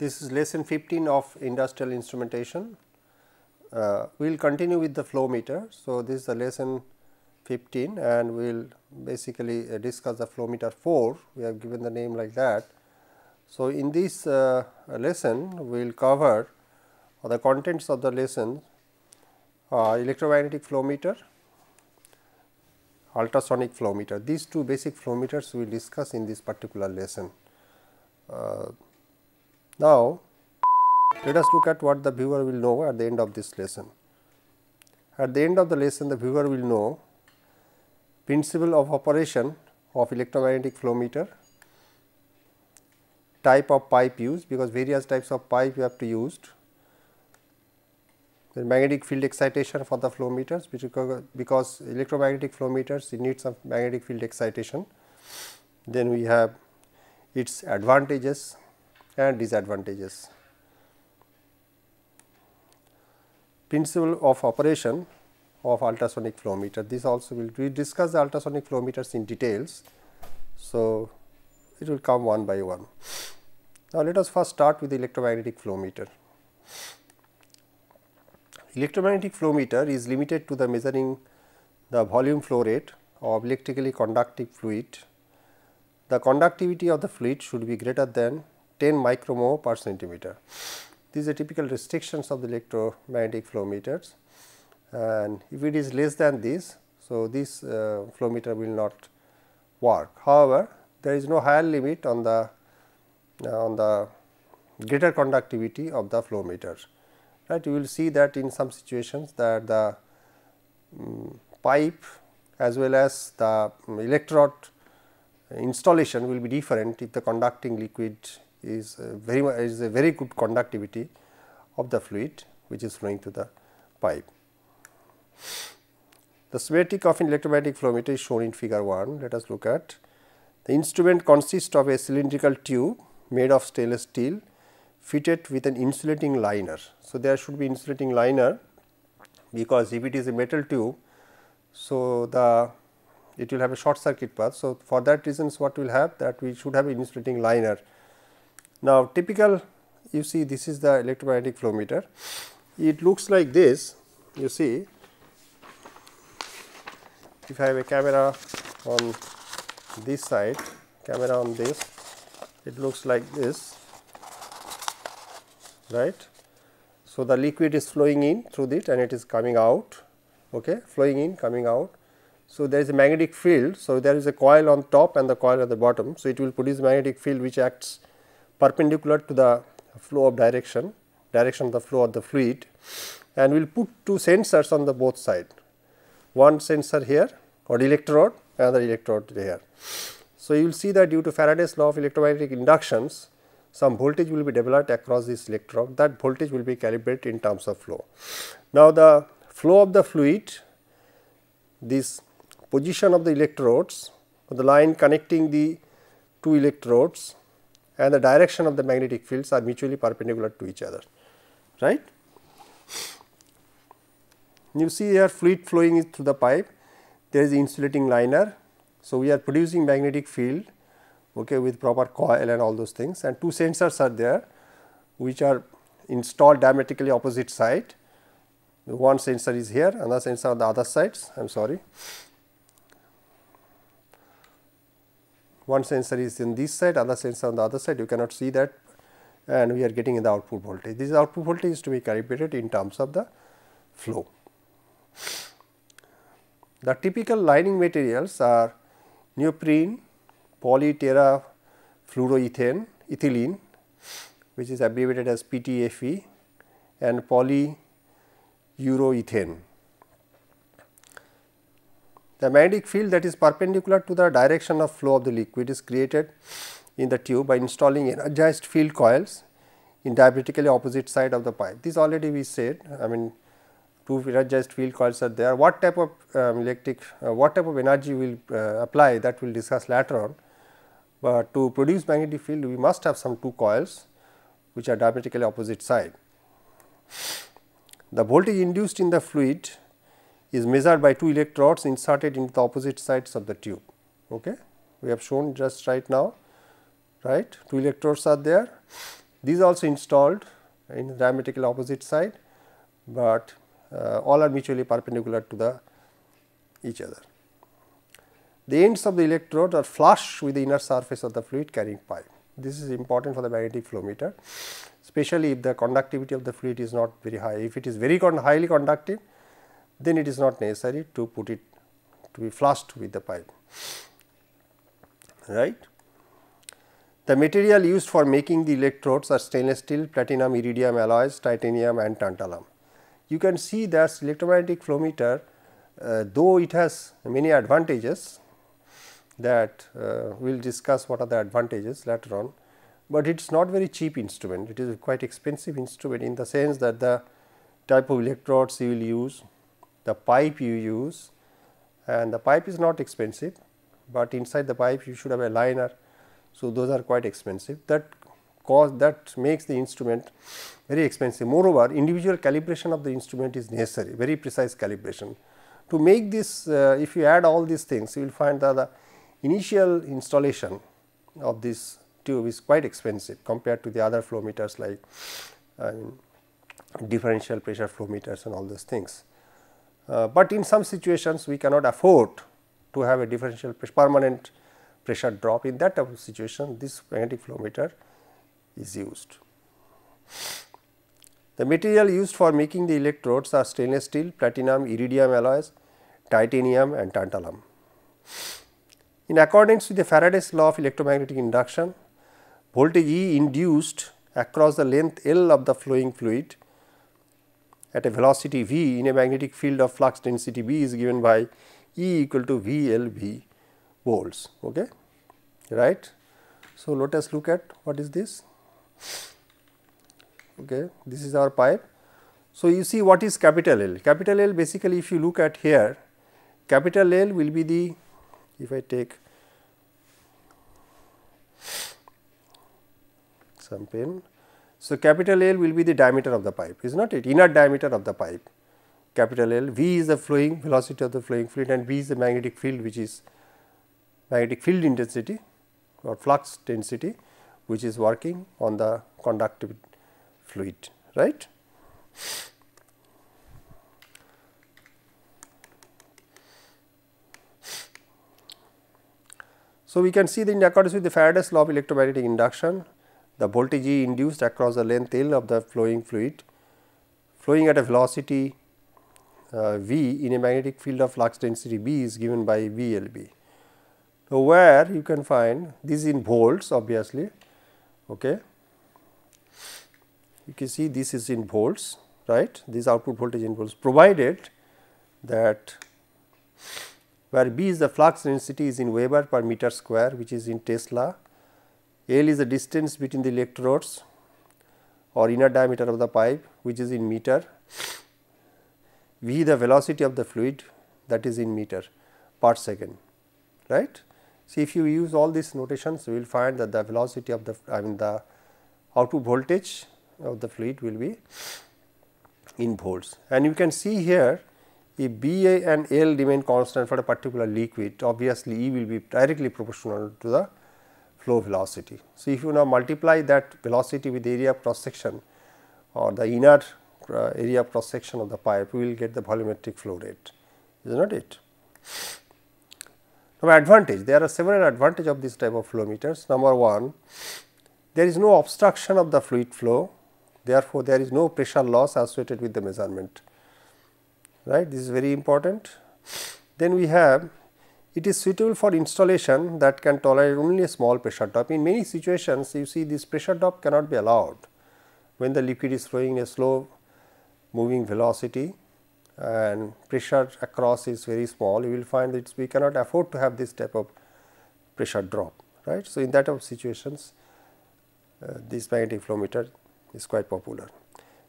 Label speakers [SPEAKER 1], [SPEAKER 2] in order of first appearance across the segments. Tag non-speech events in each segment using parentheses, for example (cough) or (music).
[SPEAKER 1] This is lesson 15 of industrial instrumentation. Uh, we will continue with the flow meter. So, this is the lesson 15 and we will basically uh, discuss the flow meter 4, we have given the name like that. So, in this uh, lesson we will cover the contents of the lesson uh, electromagnetic flow meter, ultrasonic flow meter. These two basic flow meters we will discuss in this particular lesson. Uh, now, let us look at what the viewer will know at the end of this lesson. At the end of the lesson, the viewer will know principle of operation of electromagnetic flow meter, type of pipe used because various types of pipe you have to used, the magnetic field excitation for the flow meters because electromagnetic flow meters it needs some magnetic field excitation. Then we have its advantages and disadvantages. Principle of operation of ultrasonic flow meter. This also will we discuss the ultrasonic flow meters in details. So, it will come one by one. Now, let us first start with the electromagnetic flow meter. Electromagnetic flow meter is limited to the measuring the volume flow rate of electrically conductive fluid. The conductivity of the fluid should be greater than 10 micromole per centimeter. These are typical restrictions of the electromagnetic flow meters and if it is less than this, so this uh, flow meter will not work. However, there is no higher limit on the uh, on the greater conductivity of the flow meter. Right? You will see that in some situations that the um, pipe as well as the um, electrode installation will be different if the conducting liquid is very is a very good conductivity of the fluid which is flowing through the pipe. The schematic of an electromagnetic flow meter is shown in figure 1. Let us look at the instrument consists of a cylindrical tube made of stainless steel fitted with an insulating liner. So, there should be insulating liner because if it is a metal tube, so the it will have a short circuit path. So, for that reasons what we will have that we should have an insulating liner now, typical you see this is the electromagnetic flow meter. It looks like this you see if I have a camera on this side camera on this it looks like this right. So, the liquid is flowing in through this and it is coming out okay flowing in coming out. So, there is a magnetic field. So, there is a coil on top and the coil at the bottom. So, it will produce magnetic field which acts perpendicular to the flow of direction, direction of the flow of the fluid and we will put two sensors on the both side, one sensor here or electrode another electrode there. So, you will see that due to Faraday's law of electromagnetic inductions, some voltage will be developed across this electrode that voltage will be calibrated in terms of flow. Now, the flow of the fluid, this position of the electrodes, the line connecting the two electrodes and the direction of the magnetic fields are mutually perpendicular to each other, right. You see here fluid flowing is through the pipe, there is insulating liner. So, we are producing magnetic field okay, with proper coil and all those things and two sensors are there which are installed diametrically opposite side. The one sensor is here, another sensor on the other sides, I am sorry. one sensor is in this side, other sensor on the other side, you cannot see that and we are getting the output voltage. This output voltage is to be calibrated in terms of the flow. The typical lining materials are neoprene, polytera fluoroethane, ethylene which is abbreviated as PTFE and polyuroethane the magnetic field that is perpendicular to the direction of flow of the liquid is created in the tube by installing energized field coils in diametrically opposite side of the pipe. This already we said, I mean two energized field coils are there. What type of um, electric, uh, what type of energy will uh, apply that we will discuss later on. But to produce magnetic field, we must have some two coils which are diametrically opposite side. The voltage induced in the fluid is measured by two electrodes inserted into the opposite sides of the tube. Okay? We have shown just right now, right? Two electrodes are there. These also installed in diametrically opposite side, but uh, all are mutually perpendicular to the each other. The ends of the electrodes are flush with the inner surface of the fluid carrying pipe. This is important for the magnetic flow meter, especially if the conductivity of the fluid is not very high. If it is very con highly conductive, then it is not necessary to put it to be flushed with the pipe right. The material used for making the electrodes are stainless steel, platinum, iridium alloys, titanium and tantalum. You can see that electromagnetic flow meter uh, though it has many advantages that uh, we will discuss what are the advantages later on, but it is not very cheap instrument. It is quite expensive instrument in the sense that the type of electrodes you will use, the pipe you use and the pipe is not expensive, but inside the pipe you should have a liner. So, those are quite expensive that cause that makes the instrument very expensive. Moreover, individual calibration of the instrument is necessary very precise calibration. To make this uh, if you add all these things you will find that the initial installation of this tube is quite expensive compared to the other flow meters like uh, differential pressure flow meters and all those things. Uh, but in some situations we cannot afford to have a differential pressure, permanent pressure drop in that type of situation this magnetic flow meter is used. The material used for making the electrodes are stainless steel, platinum, iridium alloys, titanium and tantalum. In accordance with the Faraday's law of electromagnetic induction, voltage E induced across the length L of the flowing fluid at a velocity v in a magnetic field of flux density b is given by E equal to V L V volts, okay, right. So, let us look at what is this, okay, this is our pipe. So, you see what is capital L, capital L basically if you look at here, capital L will be the, if I take some pen, so, capital L will be the diameter of the pipe, is not it? Inner diameter of the pipe, capital L. V is the flowing velocity of the flowing fluid and V is the magnetic field which is magnetic field intensity or flux density which is working on the conductive fluid, right. So, we can see that in accordance with the Faraday's law of electromagnetic induction, the voltage E induced across the length L of the flowing fluid flowing at a velocity uh, V in a magnetic field of flux density B is given by VLB. So, where you can find this in volts obviously, okay. you can see this is in volts right, this output voltage in volts provided that where B is the flux density is in Weber per meter square which is in Tesla L is the distance between the electrodes or inner diameter of the pipe which is in meter, V the velocity of the fluid that is in meter per second right. So, if you use all these notations you will find that the velocity of the I mean the output voltage of the fluid will be in volts and you can see here if BA and L remain constant for a particular liquid obviously E will be directly proportional to the flow velocity. So, if you now multiply that velocity with the area of cross section or the inner uh, area of cross section of the pipe, we will get the volumetric flow rate, is not it? Now, advantage, there are several advantage of this type of flow meters. Number one, there is no obstruction of the fluid flow, therefore, there is no pressure loss associated with the measurement, right. This is very important. Then we have it is suitable for installation that can tolerate only a small pressure drop. In many situations, you see this pressure drop cannot be allowed when the liquid is flowing in a slow moving velocity and pressure across is very small, you will find that we cannot afford to have this type of pressure drop, right. So, in that of situations, uh, this magnetic flow meter is quite popular.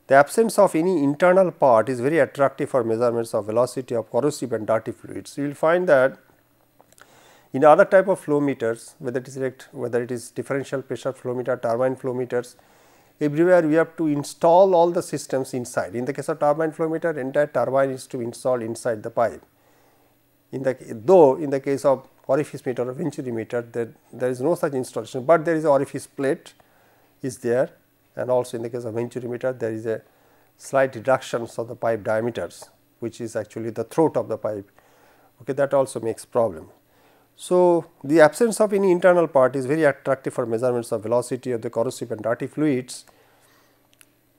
[SPEAKER 1] The absence of any internal part is very attractive for measurements of velocity of corrosive and dirty fluids. You will find that in other type of flow meters, whether it is whether it is differential pressure flow meter, turbine flow meters, everywhere we have to install all the systems inside. In the case of turbine flow meter, entire turbine is to be installed inside the pipe. In the though in the case of orifice meter or venturi meter, there there is no such installation, but there is orifice plate is there, and also in the case of venturi meter, there is a slight reduction of the pipe diameters, which is actually the throat of the pipe. Okay, that also makes problem. So, the absence of any internal part is very attractive for measurements of velocity of the corrosive and dirty fluids.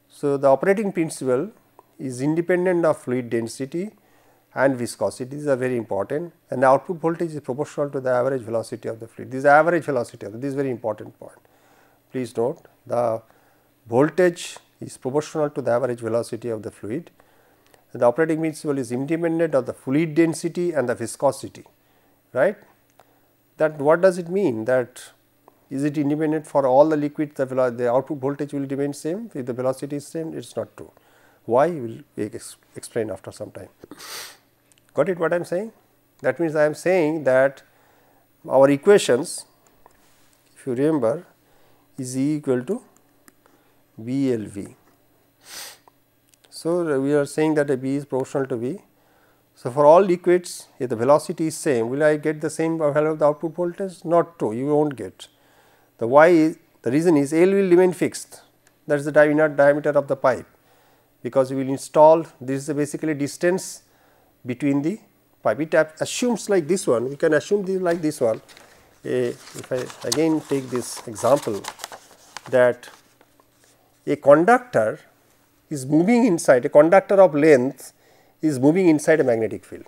[SPEAKER 1] So, the operating principle is independent of fluid density and viscosity these are very important and the output voltage is proportional to the average velocity of the fluid this is average velocity of the, this is very important point. Please note the voltage is proportional to the average velocity of the fluid the operating principle is independent of the fluid density and the viscosity right that what does it mean that is it independent for all the liquids the, the output voltage will remain same if the velocity is same it is not true. Why we will ex explain after some time. Got it what I am saying? That means I am saying that our equations if you remember is E equal to BLV. So, we are saying that a B is proportional to V so, for all liquids if the velocity is same will I get the same value of the output voltage? Not true you will not get. The why is the reason is L will remain fixed that is the diameter of the pipe because we will install this is basically distance between the pipe it assumes like this one we can assume this like this one a, if I again take this example that a conductor is moving inside a conductor of length is moving inside a magnetic field.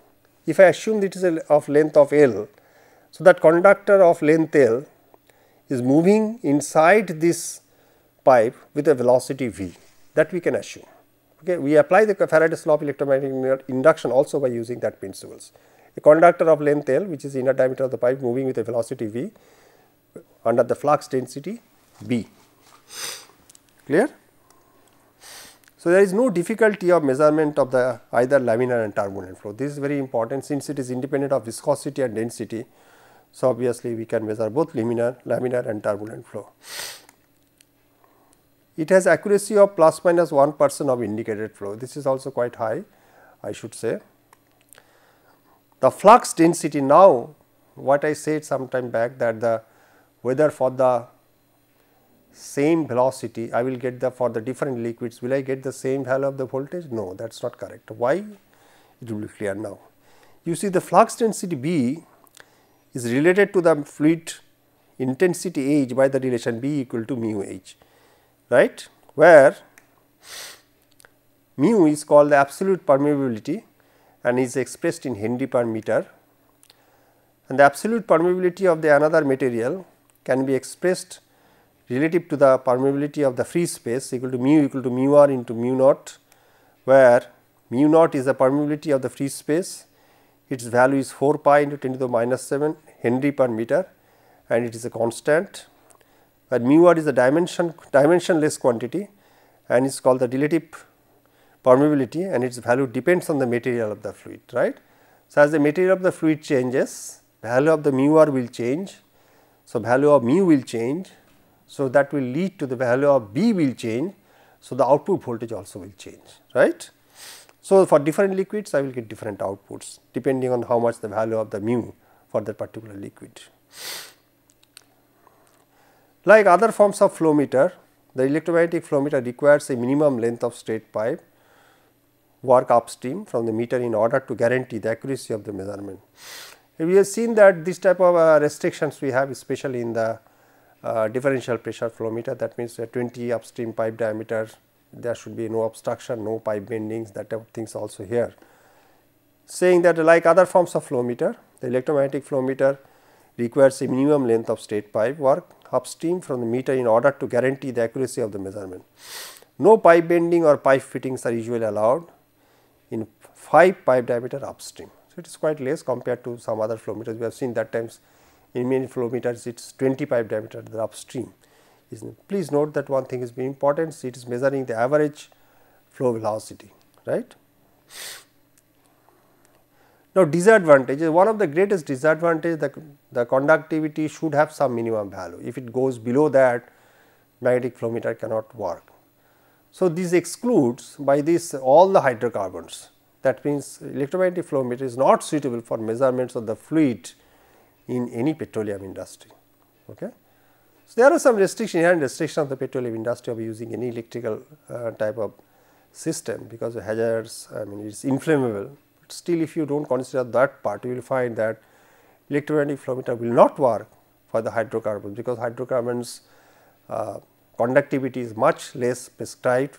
[SPEAKER 1] If I assume that it is of length of L, so that conductor of length L is moving inside this pipe with a velocity V that we can assume. Okay, we apply the Faraday's law of electromagnetic induction also by using that principles. A conductor of length L which is the inner diameter of the pipe moving with a velocity V under the flux density B. Clear? So, there is no difficulty of measurement of the either laminar and turbulent flow. This is very important since it is independent of viscosity and density. So, obviously, we can measure both laminar, laminar and turbulent flow. It has accuracy of plus minus 1 percent of indicated flow. This is also quite high, I should say. The flux density now, what I said sometime back that the whether for the same velocity I will get the for the different liquids will I get the same value of the voltage? No that is not correct. Why? It will be clear now. You see the flux density B is related to the fluid intensity H by the relation B equal to mu H right where mu is called the absolute permeability and is expressed in Henry per meter and the absolute permeability of the another material can be expressed relative to the permeability of the free space equal to mu equal to mu r into mu naught, where mu naught is the permeability of the free space, its value is 4 pi into 10 to the minus 7 Henry per meter and it is a constant, But mu r is a dimension dimensionless quantity and is called the relative permeability and its value depends on the material of the fluid, right. So, as the material of the fluid changes, value of the mu r will change. So, value of mu will change so, that will lead to the value of B will change. So, the output voltage also will change right. So, for different liquids I will get different outputs depending on how much the value of the mu for that particular liquid. Like other forms of flow meter, the electromagnetic flow meter requires a minimum length of straight pipe work upstream from the meter in order to guarantee the accuracy of the measurement. We have seen that this type of uh, restrictions we have especially in the uh, differential pressure flow meter that means a 20 upstream pipe diameter there should be no obstruction, no pipe bendings that type of things also here. Saying that like other forms of flow meter the electromagnetic flow meter requires a minimum length of straight pipe work upstream from the meter in order to guarantee the accuracy of the measurement. No pipe bending or pipe fittings are usually allowed in 5 pipe diameter upstream. So, it is quite less compared to some other flow meters we have seen that times in many flow meters it is 25 diameter the upstream. Please note that one thing is very important it is measuring the average flow velocity right. Now, disadvantages one of the greatest disadvantages: the, the conductivity should have some minimum value if it goes below that magnetic flow meter cannot work. So, this excludes by this all the hydrocarbons that means electromagnetic flow meter is not suitable for measurements of the fluid in any petroleum industry. Okay. So, there are some restrictions inherent restrictions of the petroleum industry of using any electrical uh, type of system because of hazards I mean it is inflammable, but still if you do not consider that part you will find that electromagnetic flow meter will not work for the hydrocarbons because hydrocarbons uh, conductivity is much less prescribed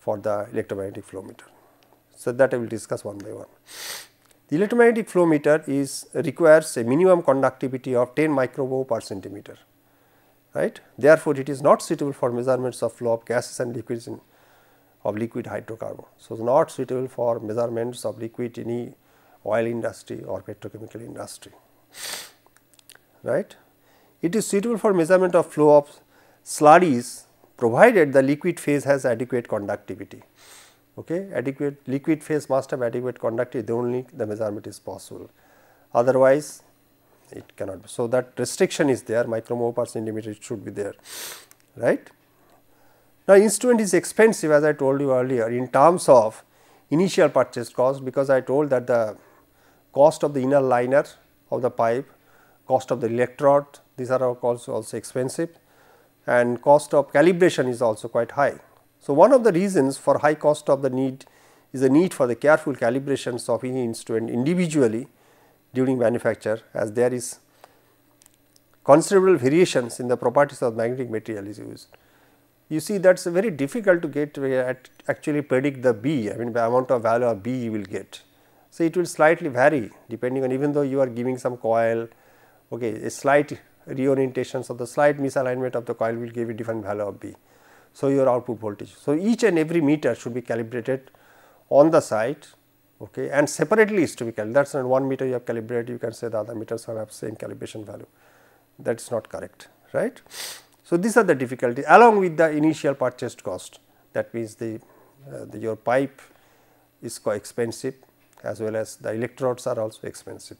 [SPEAKER 1] for the electromagnetic flow meter. So, that I will discuss one by one. The electromagnetic flow meter is requires a minimum conductivity of 10 microvolt per centimeter, right. Therefore, it is not suitable for measurements of flow of gases and liquids in of liquid hydrocarbon. So, not suitable for measurements of liquid in any oil industry or petrochemical industry, right. It is suitable for measurement of flow of slurries provided the liquid phase has adequate conductivity okay adequate liquid phase must have adequate conductivity The only the measurement is possible otherwise it cannot be. So, that restriction is there micromole per centimeter it should be there right. Now, instrument is expensive as I told you earlier in terms of initial purchase cost because I told that the cost of the inner liner of the pipe, cost of the electrode these are also, also expensive and cost of calibration is also quite high. So, one of the reasons for high cost of the need is the need for the careful calibrations of any instrument individually during manufacture as there is considerable variations in the properties of magnetic material is used. You see that is very difficult to get uh, actually predict the B I mean the amount of value of B you will get. So, it will slightly vary depending on even though you are giving some coil okay a slight reorientations of the slight misalignment of the coil will give a different value of B. So, your output voltage. So, each and every meter should be calibrated on the site okay, and separately is to be calibrated. That is not one meter you have calibrated, you can say the other meters have same calibration value. That is not correct, right. So, these are the difficulties along with the initial purchased cost. That means, the, uh, the your pipe is quite expensive as well as the electrodes are also expensive.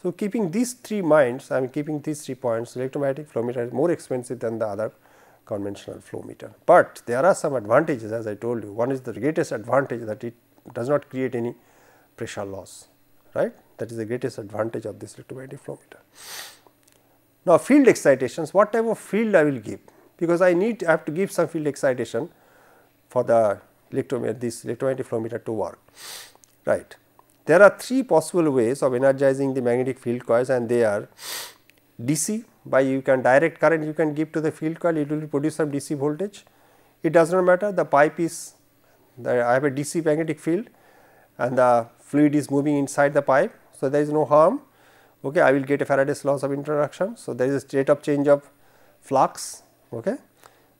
[SPEAKER 1] So, keeping these three minds, I am keeping these three points electromagnetic flow meter is more expensive than the other conventional flow meter. But there are some advantages as I told you. One is the greatest advantage that it does not create any pressure loss, right. That is the greatest advantage of this electromagnetic flow meter. Now, field excitations, what type of field I will give? Because I need, I have to give some field excitation for the electromagnetic, this electromagnetic flow meter to work, right. There are three possible ways of energizing the magnetic field coils and they are DC, by you can direct current you can give to the field coil it will produce some DC voltage. It does not matter the pipe is the, I have a DC magnetic field and the fluid is moving inside the pipe. So, there is no harm okay I will get a Faraday's laws of introduction. So, there is a state of change of flux okay.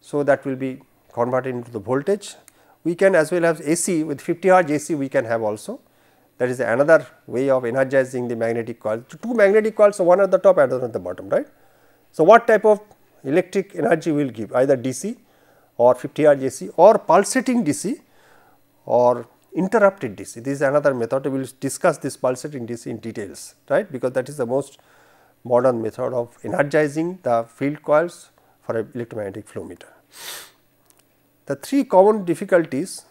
[SPEAKER 1] So, that will be converted into the voltage. We can as well have AC with 50 hertz AC we can have also that is another way of energizing the magnetic coil. So, two magnetic coils one at the top and one at the bottom right. So, what type of electric energy will give either DC or 50 hertz AC or pulsating DC or interrupted DC. This is another method we will discuss this pulsating DC in details right because that is the most modern method of energizing the field coils for a electromagnetic flow meter. The three common difficulties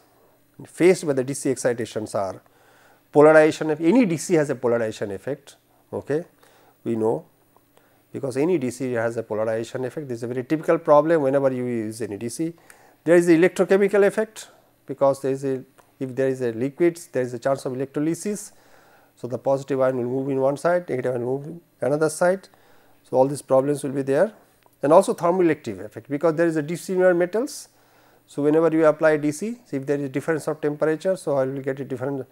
[SPEAKER 1] faced by the DC excitations are polarization of any DC has a polarization effect okay we know because any DC has a polarization effect. This is a very typical problem whenever you use any DC. There is the electrochemical effect because there is a if there is a liquids there is a chance of electrolysis. So, the positive ion will move in one side negative ion will move in another side. So, all these problems will be there and also thermoelective effect because there is a dissimilar metals. So, whenever you apply DC if there is difference of temperature. So, I will get a different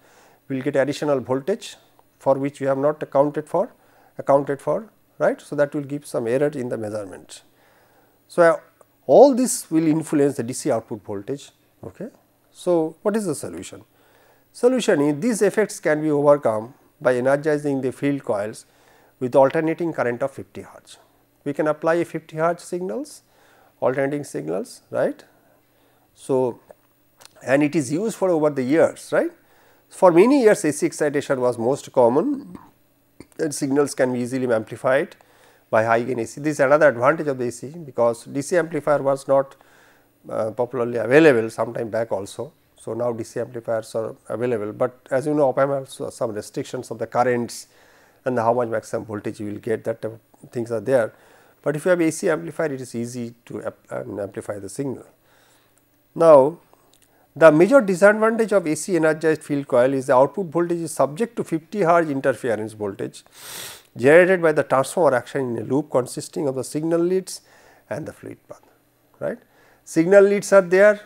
[SPEAKER 1] will get additional voltage for which we have not accounted for accounted for right. So, that will give some error in the measurement. So, uh, all this will influence the DC output voltage. Okay. So, what is the solution? Solution is these effects can be overcome by energizing the field coils with alternating current of 50 hertz. We can apply a 50 hertz signals, alternating signals, right. So, and it is used for over the years, right. For many years AC excitation was most common then signals can be easily amplified by high gain AC. This is another advantage of the AC because DC amplifier was not uh, popularly available sometime back also. So, now DC amplifiers are available, but as you know op amp has some restrictions of the currents and how much maximum voltage you will get that things are there. But if you have AC amplifier it is easy to amplify the signal. Now, the major disadvantage of AC energized field coil is the output voltage is subject to 50 Hz interference voltage generated by the transformer action in a loop consisting of the signal leads and the fluid path, right. Signal leads are there,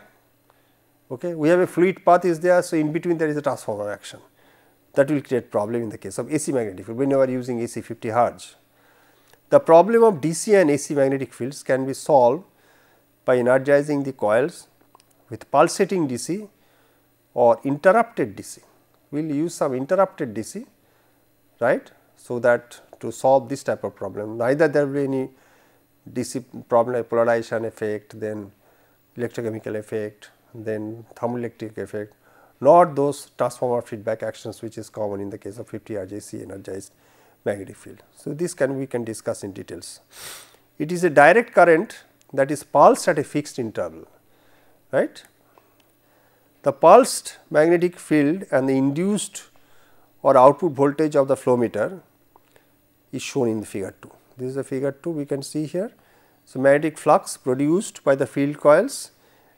[SPEAKER 1] okay. we have a fluid path is there, so in between there is a transformer action that will create problem in the case of AC magnetic field when you are using AC 50 Hz. The problem of DC and AC magnetic fields can be solved by energizing the coils with pulsating DC or interrupted DC. We will use some interrupted DC right. So, that to solve this type of problem neither there will be any DC problem like polarization effect then electrochemical effect then thermoelectric effect nor those transformer feedback actions which is common in the case of 50 RJC energized magnetic field. So, this can we can discuss in details. It is a direct current that is pulsed at a fixed interval right. The pulsed magnetic field and the induced or output voltage of the flow meter is shown in the figure 2. This is the figure 2 we can see here. So, magnetic flux produced by the field coils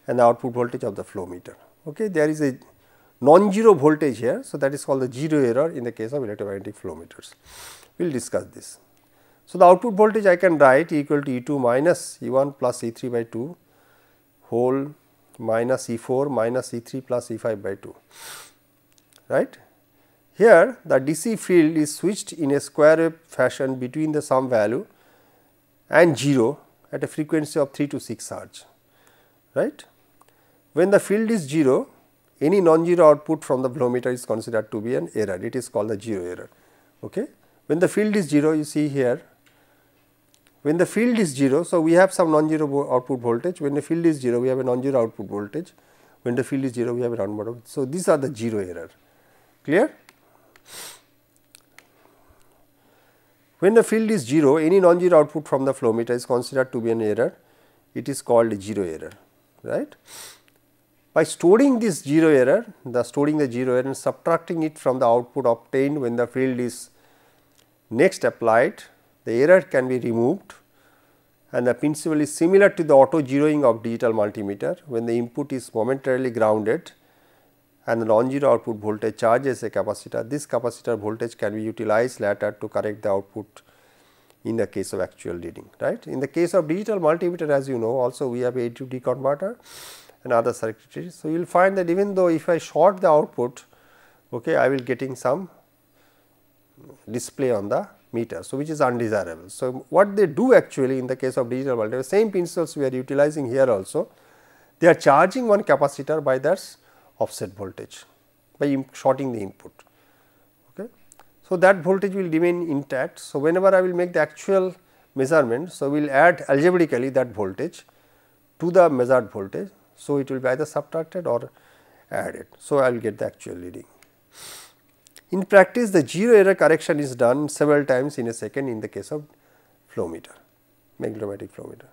[SPEAKER 1] and the output voltage of the flow meter. Okay. There is a non-zero voltage here. So, that is called the zero error in the case of electromagnetic flow meters. We will discuss this. So, the output voltage I can write equal to E 2 minus E 1 plus E 3 by 2 whole minus E 4 minus E 3 plus E 5 by 2 right. Here the DC field is switched in a square wave fashion between the sum value and 0 at a frequency of 3 to 6 hertz right. When the field is 0 any non-zero output from the meter is considered to be an error it is called the 0 error. Okay. When the field is 0 you see here when the field is 0, so we have some non-zero output voltage. When the field is 0, we have a non-zero output voltage. When the field is 0, we have a round bottom. So, these are the 0 error. Clear? When the field is 0, any non-zero output from the flow meter is considered to be an error. It is called 0 error, right. By storing this 0 error, the storing the 0 error and subtracting it from the output obtained when the field is next applied the error can be removed and the principle is similar to the auto zeroing of digital multimeter when the input is momentarily grounded and the non-zero output voltage charges a capacitor. This capacitor voltage can be utilized later to correct the output in the case of actual reading right. In the case of digital multimeter as you know also we have a D converter and other circuitry. So, you will find that even though if I short the output okay, I will getting some display on the meter. So, which is undesirable. So, what they do actually in the case of digital multimeter same principles we are utilizing here also they are charging one capacitor by that offset voltage by shorting the input. Okay. So, that voltage will remain intact. So, whenever I will make the actual measurement, so we will add algebraically that voltage to the measured voltage. So, it will be either subtracted or added. So, I will get the actual reading. In practice, the zero error correction is done several times in a second in the case of flow meter, magnetomatic flow meter.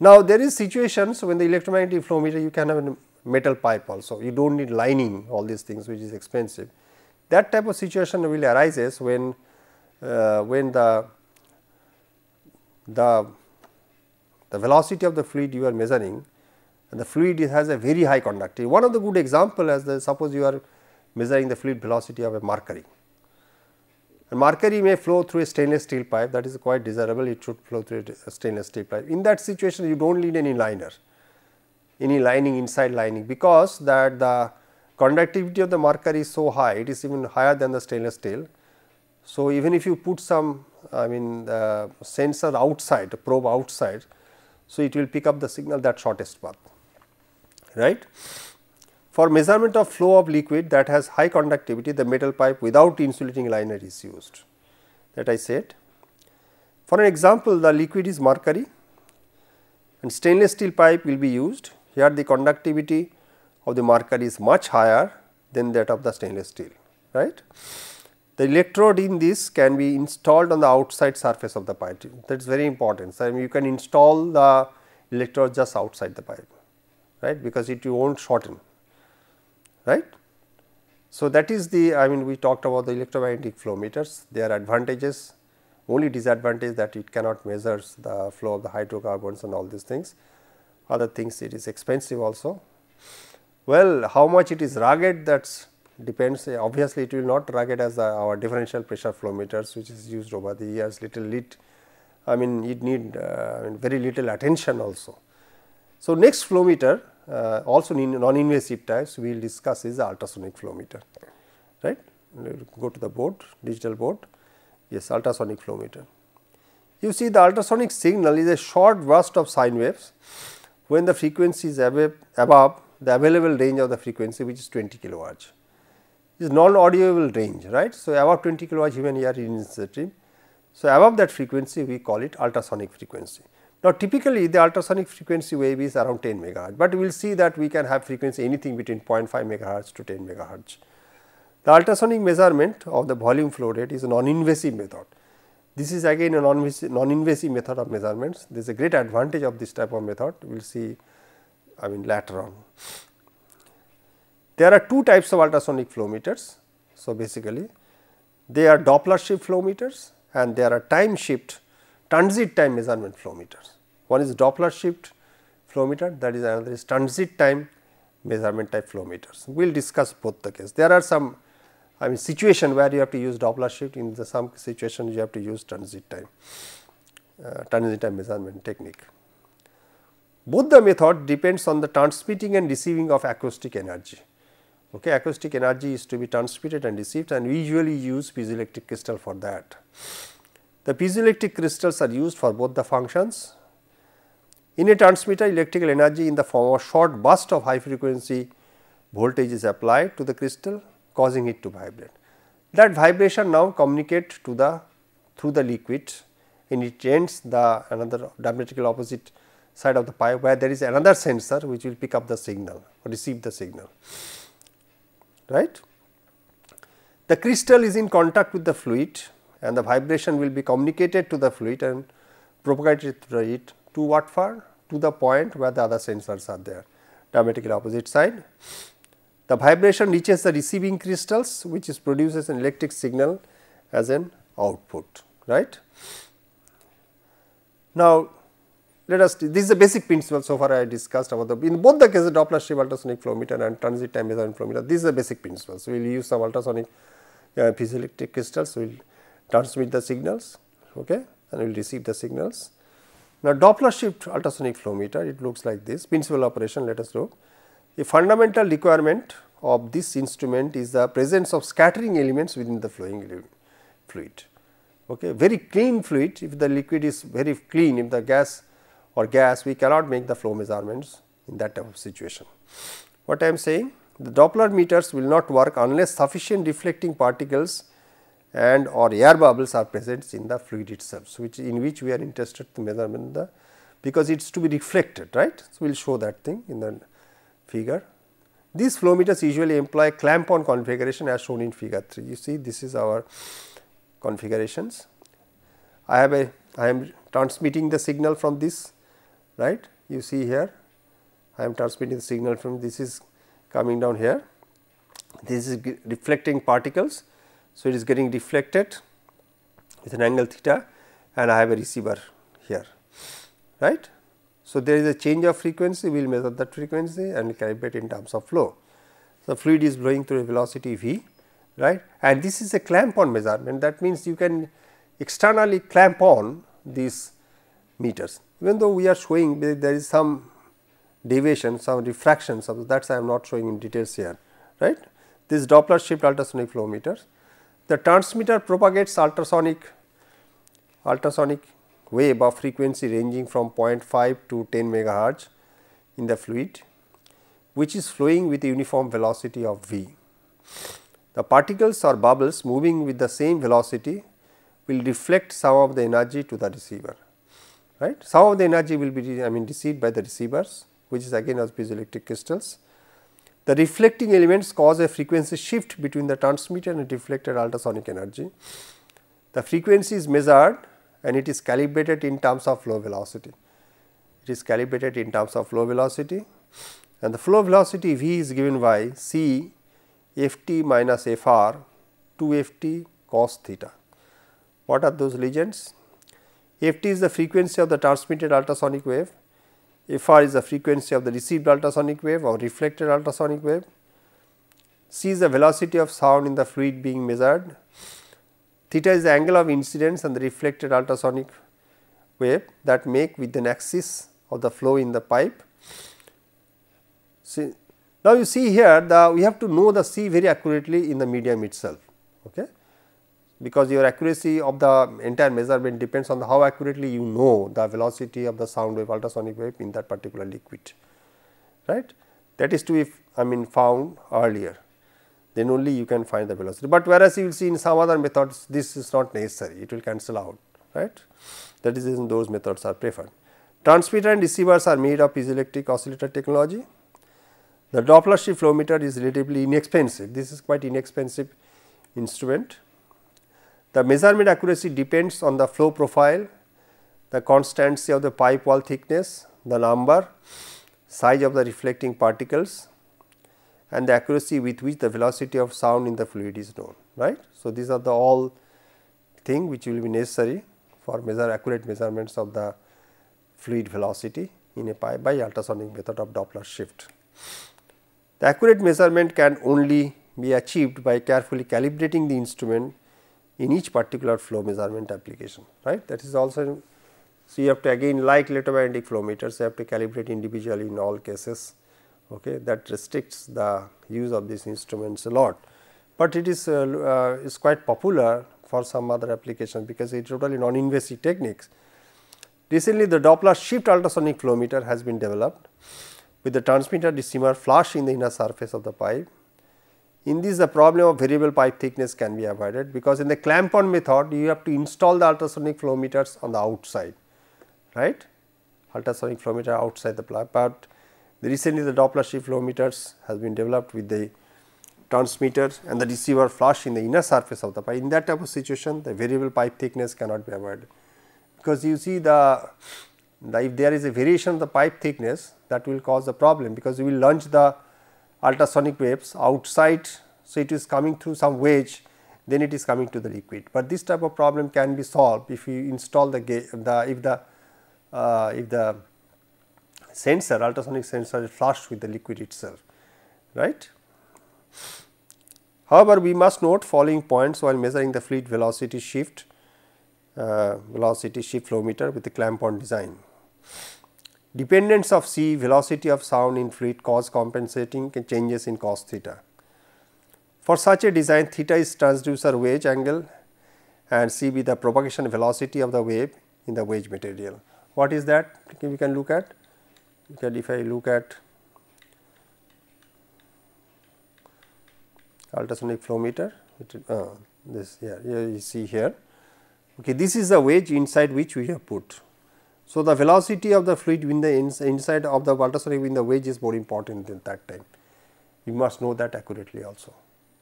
[SPEAKER 1] Now, there is situations when the electromagnetic flow meter you can have a metal pipe also, you do not need lining all these things which is expensive. That type of situation will arises when, uh, when the, the, the velocity of the fluid you are measuring and the fluid has a very high conductivity. One of the good example as the suppose you are measuring the fluid velocity of a mercury. And mercury may flow through a stainless steel pipe that is quite desirable it should flow through a stainless steel pipe. In that situation you do not need any liner, any lining inside lining because that the conductivity of the mercury is so high it is even higher than the stainless steel. So, even if you put some I mean the sensor outside probe outside, so it will pick up the signal that shortest path right. For measurement of flow of liquid that has high conductivity, the metal pipe without insulating liner is used that I said. For an example, the liquid is mercury and stainless steel pipe will be used. Here the conductivity of the mercury is much higher than that of the stainless steel, right. The electrode in this can be installed on the outside surface of the pipe, that is very important. So, I mean you can install the electrode just outside the pipe, right, because it you will not shorten right. So, that is the I mean we talked about the electromagnetic flow meters their advantages only disadvantage that it cannot measure the flow of the hydrocarbons and all these things other things it is expensive also. Well, how much it is rugged that depends obviously it will not rugged as the, our differential pressure flow meters which is used over the years little lit I mean it need uh, very little attention also. So, next flow meter uh, also non-invasive types we will discuss is ultrasonic flow meter, right. Go to the board, digital board, yes ultrasonic flow meter. You see the ultrasonic signal is a short burst of sine waves when the frequency is above, above the available range of the frequency which is 20 kilohertz. It is audible range, right. So, above 20 kilohertz even the insensitive. So, above that frequency we call it ultrasonic frequency. Now, typically the ultrasonic frequency wave is around 10 megahertz, but we will see that we can have frequency anything between 0.5 megahertz to 10 megahertz. The ultrasonic measurement of the volume flow rate is a non-invasive method. This is again a non-invasive method of measurements. There is a great advantage of this type of method, we will see I mean later on. There are two types of ultrasonic flow meters. So, basically they are Doppler shift flow meters and there are time shift transit time measurement flow meters. One is Doppler shift flow meter that is another is transit time measurement type flow meters. We will discuss both the case. There are some I mean situation where you have to use Doppler shift in the some situations you have to use transit time uh, transit time measurement technique. Both the method depends on the transmitting and receiving of acoustic energy. Okay, acoustic energy is to be transmitted and received and we usually use piezoelectric crystal for that. The piezoelectric crystals are used for both the functions. In a transmitter, electrical energy in the form of short burst of high frequency voltage is applied to the crystal causing it to vibrate. That vibration now communicate to the through the liquid and it ends the another diametrically opposite side of the pipe where there is another sensor which will pick up the signal or receive the signal right. The crystal is in contact with the fluid and the vibration will be communicated to the fluid and propagated through it to what far? To the point where the other sensors are there, diametrically opposite side. The vibration reaches the receiving crystals which is produces an electric signal as an output, right. Now, let us this is the basic principle so far I discussed about the in both the cases Doppler shift ultrasonic flow meter and transit time measurement flow meter these are the basic principles. We will use some ultrasonic uh, piezoelectric crystals, we will transmit the signals okay, and will receive the signals. Now, Doppler shift ultrasonic flow meter it looks like this principal operation let us look. A fundamental requirement of this instrument is the presence of scattering elements within the flowing fluid. Okay. Very clean fluid if the liquid is very clean if the gas or gas we cannot make the flow measurements in that type of situation. What I am saying the Doppler meters will not work unless sufficient reflecting particles and or air bubbles are present in the fluid itself, which in which we are interested to measure the because it is to be reflected right. So, we will show that thing in the figure. These flow meters usually employ clamp on configuration as shown in figure 3. You see this is our configurations. I have a I am transmitting the signal from this right you see here I am transmitting the signal from this is coming down here this is reflecting particles so, it is getting deflected with an angle theta and I have a receiver here right. So, there is a change of frequency we will measure that frequency and calibrate in terms of flow. So, fluid is blowing through a velocity v right and this is a clamp on measurement that means you can externally clamp on these meters even though we are showing there is some deviation some refraction so that I am not showing in details here right. This Doppler shift ultrasonic flow meters the transmitter propagates ultrasonic ultrasonic wave of frequency ranging from 0.5 to 10 megahertz in the fluid which is flowing with a uniform velocity of v. The particles or bubbles moving with the same velocity will reflect some of the energy to the receiver right. Some of the energy will be I mean received by the receivers which is again as piezoelectric crystals the reflecting elements cause a frequency shift between the transmitted and deflected ultrasonic energy. The frequency is measured and it is calibrated in terms of flow velocity. It is calibrated in terms of flow velocity and the flow velocity V is given by C f t minus f r 2 f t cos theta. What are those legends? f t is the frequency of the transmitted ultrasonic wave FR is the frequency of the received ultrasonic wave or reflected ultrasonic wave. C is the velocity of sound in the fluid being measured. Theta is the angle of incidence and the reflected ultrasonic wave that make with an axis of the flow in the pipe. See, now you see here the we have to know the C very accurately in the medium itself. Okay because your accuracy of the entire measurement depends on how accurately you know the velocity of the sound wave ultrasonic wave in that particular liquid right that is to if I mean found earlier then only you can find the velocity. But whereas you will see in some other methods this is not necessary it will cancel out right that is in those methods are preferred. Transmitter and receivers are made of piezoelectric oscillator technology. The Doppler shift flow meter is relatively inexpensive this is quite inexpensive instrument the measurement accuracy depends on the flow profile, the constancy of the pipe wall thickness, the number, size of the reflecting particles and the accuracy with which the velocity of sound in the fluid is known, right. So, these are the all thing which will be necessary for measure accurate measurements of the fluid velocity in a pipe by ultrasonic method of Doppler shift. The accurate measurement can only be achieved by carefully calibrating the instrument in each particular flow measurement application, right. That is also, so you have to again like electromagnetic flow meters, you have to calibrate individually in all cases, okay. That restricts the use of these instruments a lot, but it is, uh, uh, is quite popular for some other applications because it is totally non-invasive techniques. Recently, the Doppler shift ultrasonic flow meter has been developed with the transmitter, the simmer in the inner surface of the pipe in this the problem of variable pipe thickness can be avoided because in the clamp on method you have to install the ultrasonic flow meters on the outside right ultrasonic flow meter outside the pipe but the recently the Doppler shift flow meters has been developed with the transmitter and the receiver flush in the inner surface of the pipe. In that type of situation the variable pipe thickness cannot be avoided because you see the, the if there is a variation of the pipe thickness that will cause a problem because you will lunge the ultrasonic waves outside. So, it is coming through some wedge then it is coming to the liquid, but this type of problem can be solved if you install the, the if the uh, if the sensor ultrasonic sensor is flushed with the liquid itself right. However, we must note following points while measuring the fluid velocity shift uh, velocity shift flow meter with the clamp on design dependence of c velocity of sound in fluid cause compensating changes in cos theta. For such a design theta is transducer wedge angle and c be the propagation velocity of the wave in the wedge material. What is that we can look at? Can, if I look at ultrasonic flow meter, it, uh, this here, here you see here. Okay, this is the wedge inside which we have put so, the velocity of the fluid in the ins inside of the ultrasonic in the wedge is more important than that time. You must know that accurately also,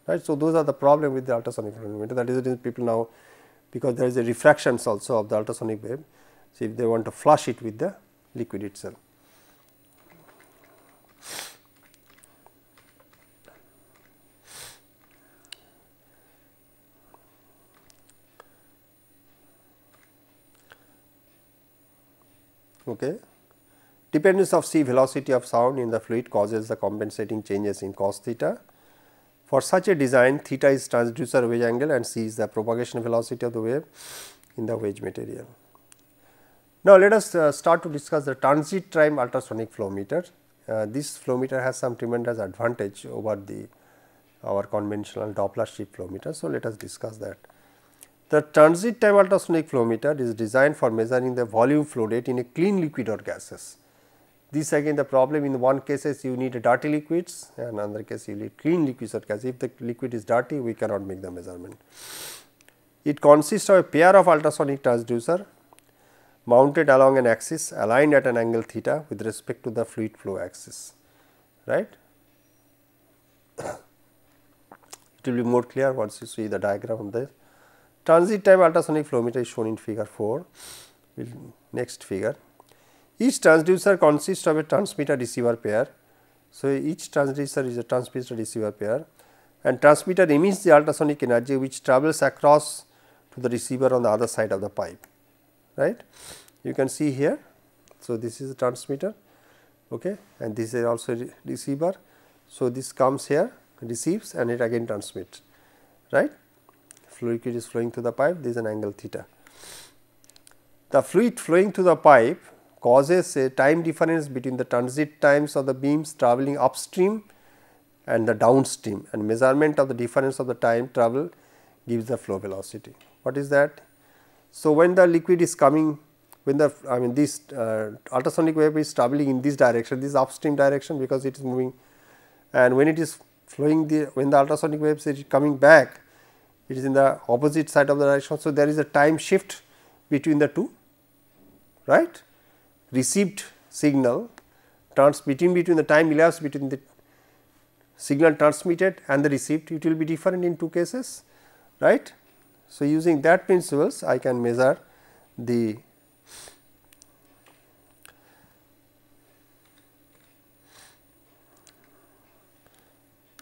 [SPEAKER 1] right. So, those are the problem with the ultrasonic manometer that is the people now because there is a refractions also of the ultrasonic wave. So, if they want to flush it with the liquid itself. Okay. Dependence of c velocity of sound in the fluid causes the compensating changes in cos theta. For such a design, theta is transducer wave angle and c is the propagation velocity of the wave in the wedge material. Now, let us uh, start to discuss the transit time ultrasonic flow meter. Uh, this flow meter has some tremendous advantage over the our conventional Doppler shift flow meter. So, let us discuss that. The transit time ultrasonic flow meter is designed for measuring the volume flow rate in a clean liquid or gases. This again the problem in one case is you need a dirty liquids and another case you need clean liquids or gases. If the liquid is dirty we cannot make the measurement. It consists of a pair of ultrasonic transducer mounted along an axis aligned at an angle theta with respect to the fluid flow axis, right. (coughs) it will be more clear once you see the diagram of this. Transit time ultrasonic flow meter is shown in figure 4, next figure. Each transducer consists of a transmitter receiver pair. So, each transducer is a transmitter receiver pair and transmitter emits the ultrasonic energy which travels across to the receiver on the other side of the pipe, right. You can see here. So, this is the transmitter okay, and this is also re receiver. So, this comes here receives and it again transmits right. Fluid is flowing through the pipe, there is an angle theta. The fluid flowing through the pipe causes a time difference between the transit times of the beams traveling upstream and the downstream and measurement of the difference of the time travel gives the flow velocity. What is that? So, when the liquid is coming when the I mean this uh, ultrasonic wave is traveling in this direction this upstream direction because it is moving and when it is flowing the when the ultrasonic waves is coming back it is in the opposite side of the direction. So, there is a time shift between the two right received signal transmitting between between the time elapsed between the signal transmitted and the received it will be different in two cases right. So, using that principles I can measure the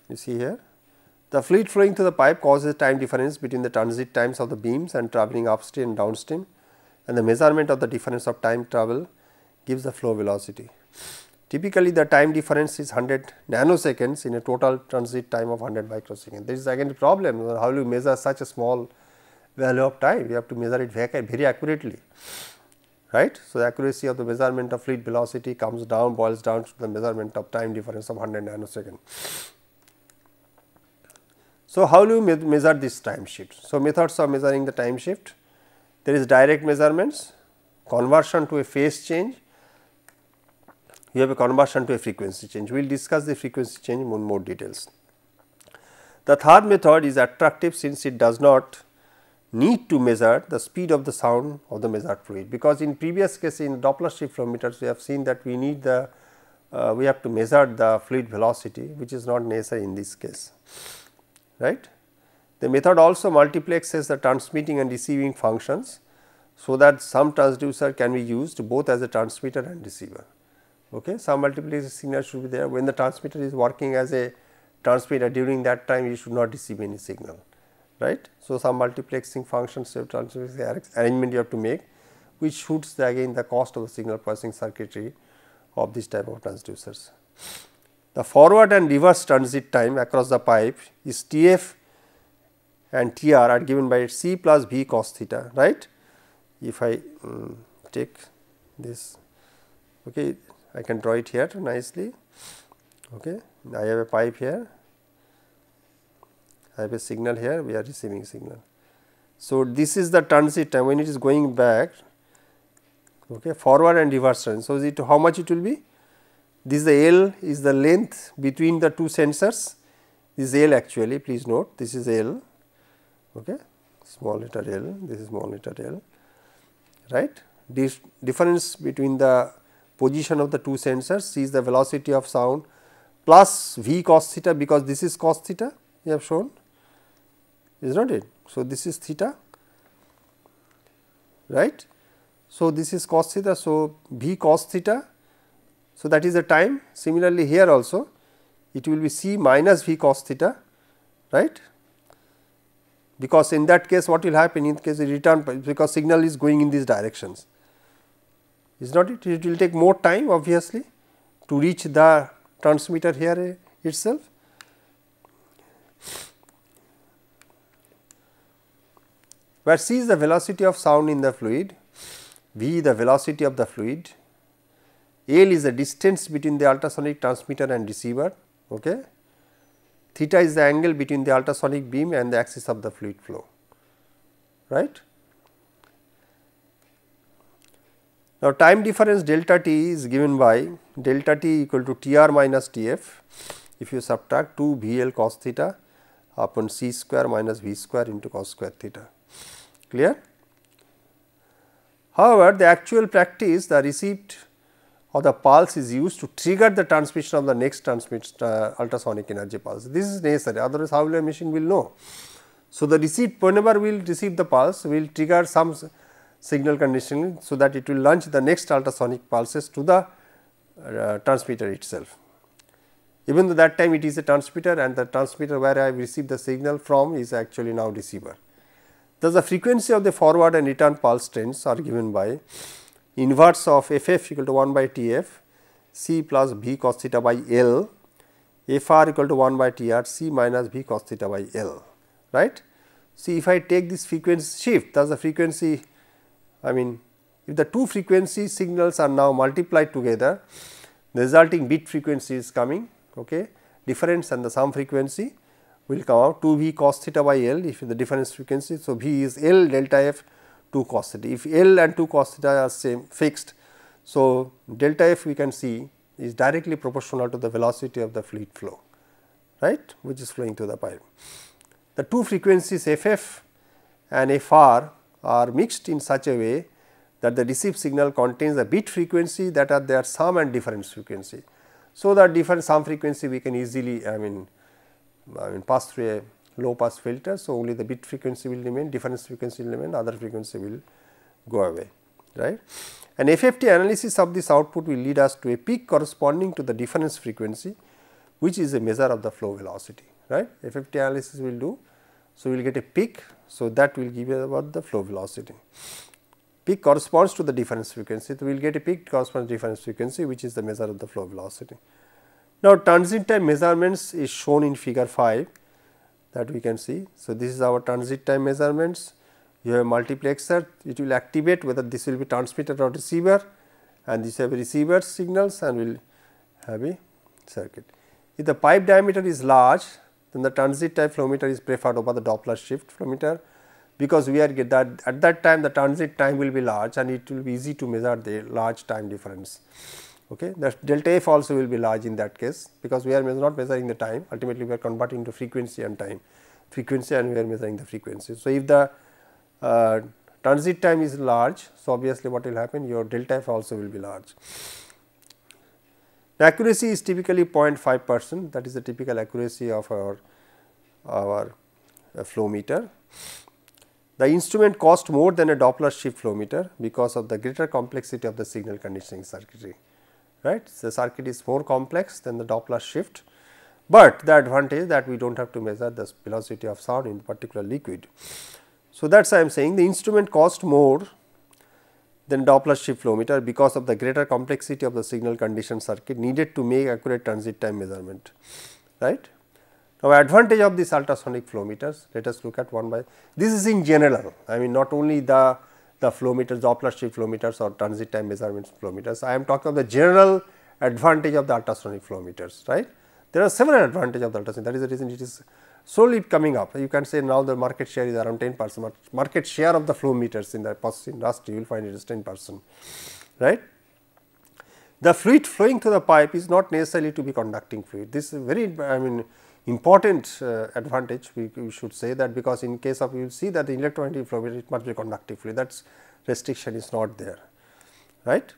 [SPEAKER 1] you see here the fluid flowing through the pipe causes time difference between the transit times of the beams and travelling upstream and downstream and the measurement of the difference of time travel gives the flow velocity. Typically, the time difference is 100 nanoseconds in a total transit time of 100 microseconds. This is again a problem how do you measure such a small value of time, you have to measure it very accurately, right. So, the accuracy of the measurement of fluid velocity comes down boils down to the measurement of time difference of 100 nanoseconds. So, how do you measure this time shift? So, methods of measuring the time shift, there is direct measurements, conversion to a phase change, you have a conversion to a frequency change. We will discuss the frequency change in more details. The third method is attractive since it does not need to measure the speed of the sound of the measured fluid because in previous case in Doppler shift meters we have seen that we need the uh, we have to measure the fluid velocity which is not necessary in this case right. The method also multiplexes the transmitting and receiving functions, so that some transducer can be used both as a transmitter and receiver. Okay. Some multiplexer signal should be there when the transmitter is working as a transmitter during that time you should not receive any signal right. So, some multiplexing functions of transmixing arrangement you have to make which shoots the again the cost of the signal processing circuitry of this type of transducers. The forward and reverse transit time across the pipe is T f and T r are given by C plus V cos theta, right. If I um, take this, okay, I can draw it here nicely. Okay. I have a pipe here, I have a signal here, we are receiving signal. So, this is the transit time when it is going back, okay, forward and reverse transit. So, it how much it will be? This is the L is the length between the two sensors. This is L actually please note this is L okay small letter L this is small letter L right. This difference between the position of the two sensors is the velocity of sound plus V cos theta because this is cos theta we have shown is not it. So, this is theta right. So, this is cos theta. So, V cos theta so, that is the time similarly here also it will be C minus V cos theta right because in that case what will happen in case the return because signal is going in these directions is not it it will take more time obviously to reach the transmitter here itself. Where C is the velocity of sound in the fluid, V the velocity of the fluid L is the distance between the ultrasonic transmitter and receiver, okay. theta is the angle between the ultrasonic beam and the axis of the fluid flow, right. Now, time difference delta t is given by delta t equal to T r minus T f if you subtract 2 V L cos theta upon C square minus V square into cos square theta, clear. However, the actual practice the received or the pulse is used to trigger the transmission of the next transmit uh, ultrasonic energy pulse. This is necessary otherwise how will a machine will know. So, the receiver whenever we will receive the pulse will trigger some signal conditioning. So, that it will launch the next ultrasonic pulses to the uh, transmitter itself. Even though that time it is a transmitter and the transmitter where I received the signal from is actually now receiver. Thus, the frequency of the forward and return pulse trends are given by inverse of f f equal to 1 by T f C plus V cos theta by L f r equal to 1 by T r C minus V cos theta by L right. See if I take this frequency shift that's the frequency I mean if the two frequency signals are now multiplied together the resulting bit frequency is coming okay difference and the sum frequency will come out 2 V cos theta by L if the difference frequency. So, V is L delta f 2 cos theta. If L and 2 cos theta are same fixed, so delta F we can see is directly proportional to the velocity of the fluid flow, right, which is flowing through the pipe. The two frequencies FF and FR are mixed in such a way that the received signal contains the bit frequency that are their sum and difference frequency. So, that different sum frequency we can easily I mean, I mean pass through a low pass filter. So, only the bit frequency will remain, difference frequency will remain, other frequency will go away, right. An FFT analysis of this output will lead us to a peak corresponding to the difference frequency, which is a measure of the flow velocity, right. FFT analysis will do. So, we will get a peak. So, that will give you about the flow velocity. Peak corresponds to the difference frequency. So, we will get a peak corresponds to difference frequency, which is the measure of the flow velocity. Now, transient time measurements is shown in figure 5 that we can see. So, this is our transit time measurements. You have a multiplexer, it will activate whether this will be transmitter or receiver and this have a receiver signals and will have a circuit. If the pipe diameter is large, then the transit type flow meter is preferred over the Doppler shift flow meter because we are get that at that time the transit time will be large and it will be easy to measure the large time difference okay that delta f also will be large in that case because we are not measuring the time ultimately we are converting to frequency and time frequency and we are measuring the frequency. So, if the uh, transit time is large so obviously what will happen your delta f also will be large. The accuracy is typically 0.5 percent that is the typical accuracy of our, our uh, flow meter. The instrument cost more than a Doppler shift flow meter because of the greater complexity of the signal conditioning circuitry right. The circuit is more complex than the Doppler shift, but the advantage that we do not have to measure the velocity of sound in particular liquid. So, that is why I am saying the instrument cost more than Doppler shift flow meter because of the greater complexity of the signal condition circuit needed to make accurate transit time measurement, right. Now, advantage of these ultrasonic flow meters, let us look at one by, this is in general, I mean not only the the flow meters, Doppler shift flow meters or transit time measurements flow meters. I am talking of the general advantage of the ultrasonic flow meters, right. There are several advantages of the ultrasonic, that is the reason it is slowly coming up. You can say now the market share is around 10 percent, market share of the flow meters in the process industry, you will find it is 10 percent, right. The fluid flowing through the pipe is not necessarily to be conducting fluid. This is very I mean important uh, advantage we, we, should say that because in case of you see that the electromagnetic flow it must be conductive fluid that restriction is not there right.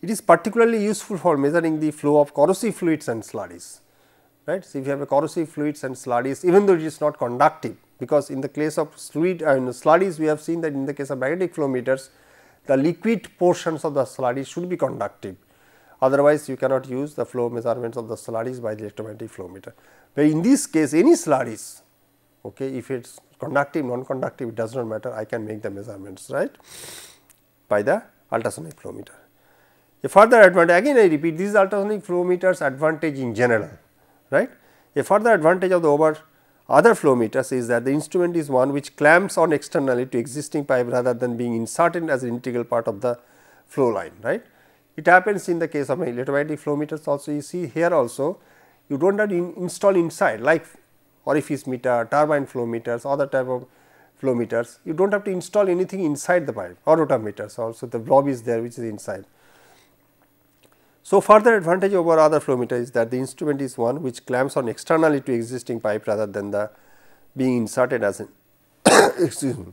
[SPEAKER 1] It is particularly useful for measuring the flow of corrosive fluids and slurries right. So, if you have a corrosive fluids and slurries even though it is not conductive because in the case of fluid and uh, slurries we have seen that in the case of magnetic flow meters the liquid portions of the slurry should be conductive otherwise you cannot use the flow measurements of the slurries by the electromagnetic flow meter. But in this case any slurries okay, if it is conductive non-conductive it does not matter I can make the measurements right by the ultrasonic flow meter. A further advantage again I repeat these ultrasonic flow meters advantage in general right. A further advantage of the over other flow meters is that the instrument is one which clamps on externally to existing pipe rather than being inserted as an integral part of the flow line right. It happens in the case of electromagnetic flow meters also you see here also you do not have in install inside like orifice meter, turbine flow meters other type of flow meters. You do not have to install anything inside the pipe or rotameters also the blob is there which is inside. So, further advantage over other flow meter is that the instrument is one which clamps on externally to existing pipe rather than the being inserted as an (coughs) excuse me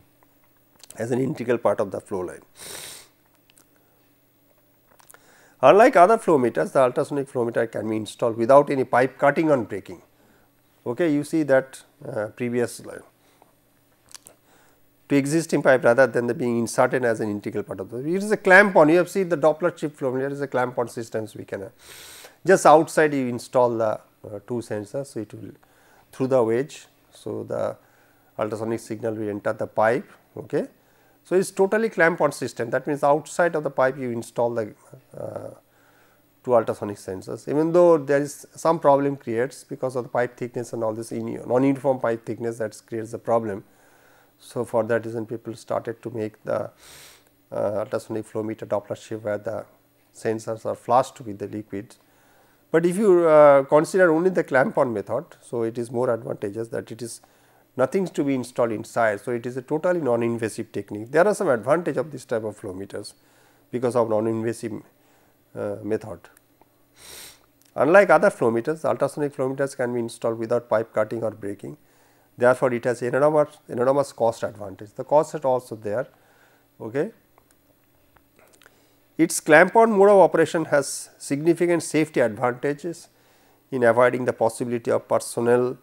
[SPEAKER 1] as an integral part of the flow line. Unlike other flow meters, the ultrasonic flow meter can be installed without any pipe cutting and breaking. Okay, you see that uh, previous slide to existing pipe rather than the being inserted as an integral part of the. It is a clamp on. You have seen the Doppler chip flow meter is a clamp on systems. We can uh, just outside you install the uh, two sensors, so it will through the wedge. So the ultrasonic signal will enter the pipe. Okay, so, it is totally clamp on system that means outside of the pipe you install the uh, two ultrasonic sensors even though there is some problem creates because of the pipe thickness and all this non-uniform pipe thickness that creates the problem. So, for that reason people started to make the uh, ultrasonic flow meter Doppler shift where the sensors are flushed with the liquid. But if you uh, consider only the clamp on method, so it is more advantageous that it is nothing is to be installed inside. So, it is a totally non-invasive technique. There are some advantage of this type of flow meters because of non-invasive uh, method. Unlike other flow meters, ultrasonic flow meters can be installed without pipe cutting or breaking. Therefore, it has enormous, enormous cost advantage. The cost is also there. Okay. Its clamp on mode of operation has significant safety advantages in avoiding the possibility of personnel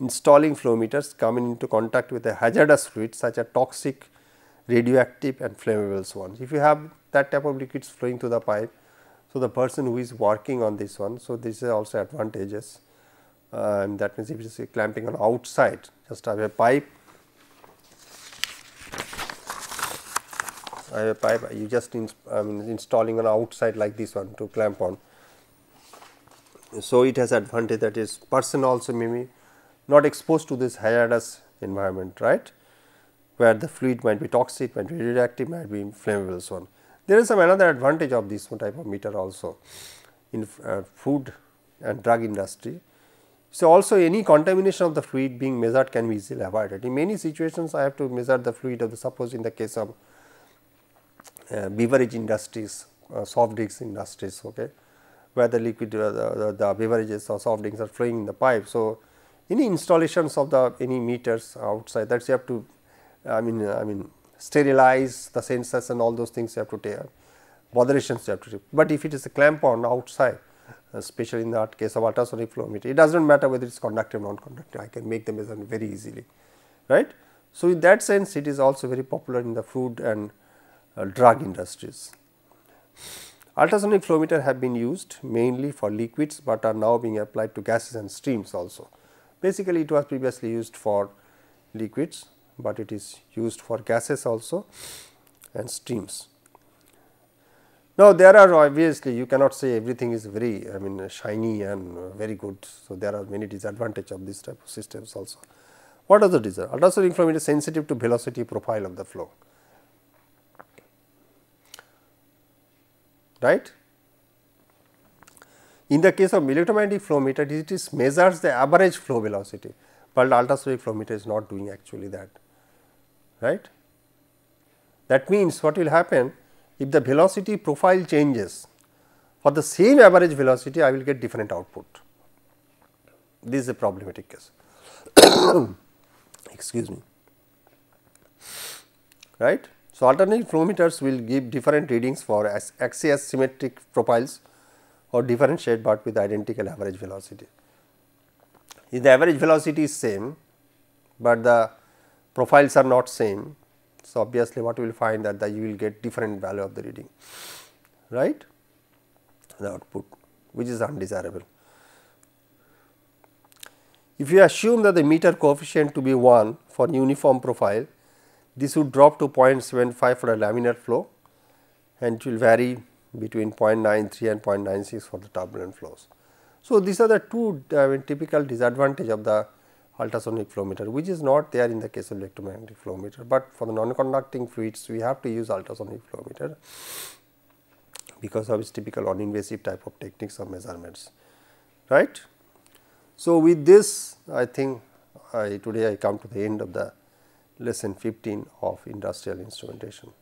[SPEAKER 1] installing flow meters coming into contact with a hazardous fluid such as toxic, radioactive and flammable ones. If you have that type of liquids flowing through the pipe, so the person who is working on this one, so this is also advantages. Um, uh, that means if you see clamping on outside, just have a pipe, I have a pipe, you just installing on outside like this one to clamp on. So it has advantage that is person also may be not exposed to this hazardous environment, right, where the fluid might be toxic, might be radioactive, might be flammable so on. There is some another advantage of this type of meter also in uh, food and drug industry. So, also any contamination of the fluid being measured can be easily avoided. In many situations I have to measure the fluid of the suppose in the case of uh, beverage industries, uh, soft drinks industries okay, where the liquid uh, the, the, the, beverages or soft drinks are flowing in the pipe. So, any installations of the any meters outside that you have to I mean I mean sterilize the sensors and all those things you have to take botherations you have to take. But if it is a clamp on outside especially in that case of ultrasonic flow meter it does not matter whether it is conductive or non-conductive I can make the measurement very easily right. So, in that sense it is also very popular in the food and uh, drug industries. Ultrasonic flow meter have been used mainly for liquids, but are now being applied to gases and streams also. Basically, it was previously used for liquids, but it is used for gases also and streams. Now, there are obviously you cannot say everything is very I mean shiny and very good. So, there are many disadvantages of this type of systems also. What are the disadvantages? Ultrasonic flow is sensitive to velocity profile of the flow, right. In the case of electromagnetic flow meter, it is measures the average flow velocity, but ultrasonic flow meter is not doing actually that, right. That means what will happen if the velocity profile changes for the same average velocity I will get different output. This is a problematic case. (coughs) Excuse me. Right. So, alternate flow meters will give different readings for axis symmetric profiles or differentiate but with identical average velocity. If the average velocity is same, but the profiles are not same. So, obviously, what you will find that, that you will get different value of the reading right the output which is undesirable. If you assume that the meter coefficient to be 1 for uniform profile, this would drop to 0.75 for a laminar flow and it will vary between 0.93 and 0.96 for the turbulent flows. So, these are the two I mean, typical disadvantage of the ultrasonic flow meter which is not there in the case of electromagnetic flow meter, but for the non-conducting fluids we have to use ultrasonic flow meter because of its typical non-invasive type of techniques of measurements right. So, with this I think I today I come to the end of the lesson 15 of industrial instrumentation.